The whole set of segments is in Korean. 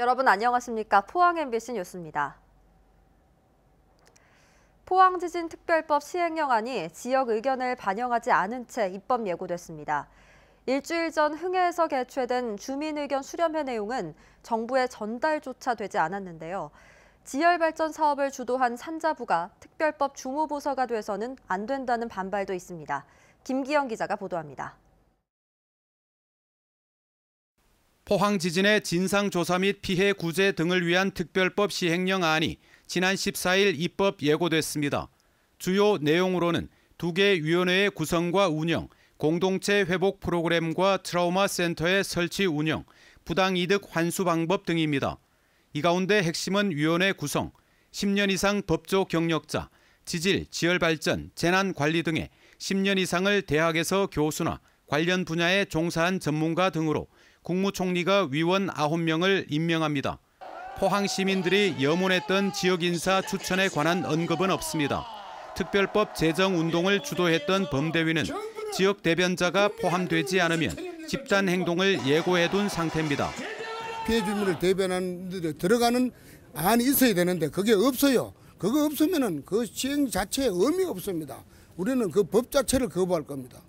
여러분 안녕하십니까? 포항 MBC 뉴스입니다. 포항 지진 특별법 시행령안이 지역 의견을 반영하지 않은 채 입법 예고됐습니다. 일주일 전 흥해에서 개최된 주민의견 수렴회 내용은 정부에 전달조차 되지 않았는데요. 지열발전 사업을 주도한 산자부가 특별법 중무부서가 돼서는 안 된다는 반발도 있습니다. 김기영 기자가 보도합니다. 포항 지진의 진상조사 및 피해 구제 등을 위한 특별법 시행령안이 지난 14일 입법 예고됐습니다. 주요 내용으로는 두 개 위원회의 구성과 운영, 공동체 회복 프로그램과 트라우마 센터의 설치 운영, 부당 이득 환수 방법 등입니다. 이 가운데 핵심은 위원회 구성, 10년 이상 법조 경력자, 지질, 지열 발전, 재난 관리 등의 10년 이상을 대학에서 교수나 관련 분야에 종사한 전문가 등으로 국무총리가 위원 9명을 임명합니다. 포항 시민들이 염원했던 지역 인사 추천에 관한 언급은 없습니다. 특별법 제정 운동을 주도했던 범대위는 지역 대변자가 포함되지 않으면 집단 행동을 예고해둔 상태입니다. 피해 주민을 대변하는 데 들어가는 안이 있어야 되는데 그게 없어요. 그거 없으면은 그 시행 자체에 의미 없습니다. 우리는 그 법 자체를 거부할 겁니다.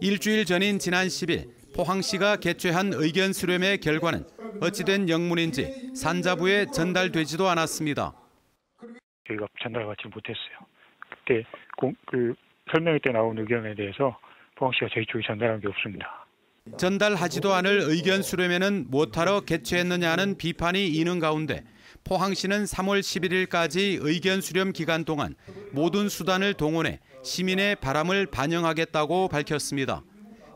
일주일 전인 지난 10일 포항시가 개최한 의견 수렴의 결과는 어찌된 영문인지 산자부에 전달되지도 않았습니다. 저희가 전달받지 못했어요. 그때 공, 그 설명회 때 나온 의견에 대해서 포항시가 저희 쪽에 전달한 게 없습니다. 전달하지도 않을 의견 수렴회는 못하러 개최했느냐는 비판이 이는 가운데 포항시는 3월 11일까지 의견 수렴 기간 동안 모든 수단을 동원해 시민의 바람을 반영하겠다고 밝혔습니다.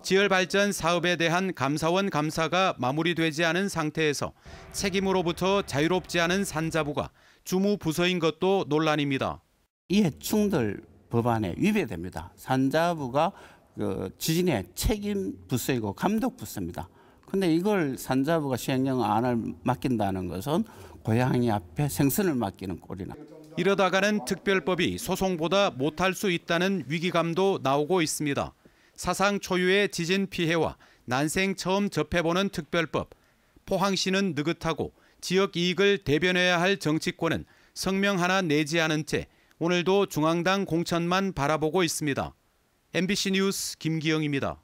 지열발전 사업에 대한 감사원 감사가 마무리되지 않은 상태에서 책임으로부터 자유롭지 않은 산자부가 주무 부서인 것도 논란입니다. 이 해충들 법안에 위배됩니다. 산자부가 그 지진의 책임 부서이고 감독 부서입니다. 근데 이걸 산자부가 시행령 안을 맡긴다는 것은 고양이 앞에 생선을 맡기는 꼴이나. 이러다가는 특별법이 소송보다 못할 수 있다는 위기감도 나오고 있습니다. 사상 초유의 지진 피해와 난생 처음 접해보는 특별법, 포항시는 느긋하고 지역 이익을 대변해야 할 정치권은 성명 하나 내지 않은 채 오늘도 중앙당 공천만 바라보고 있습니다. MBC 뉴스 김기영입니다.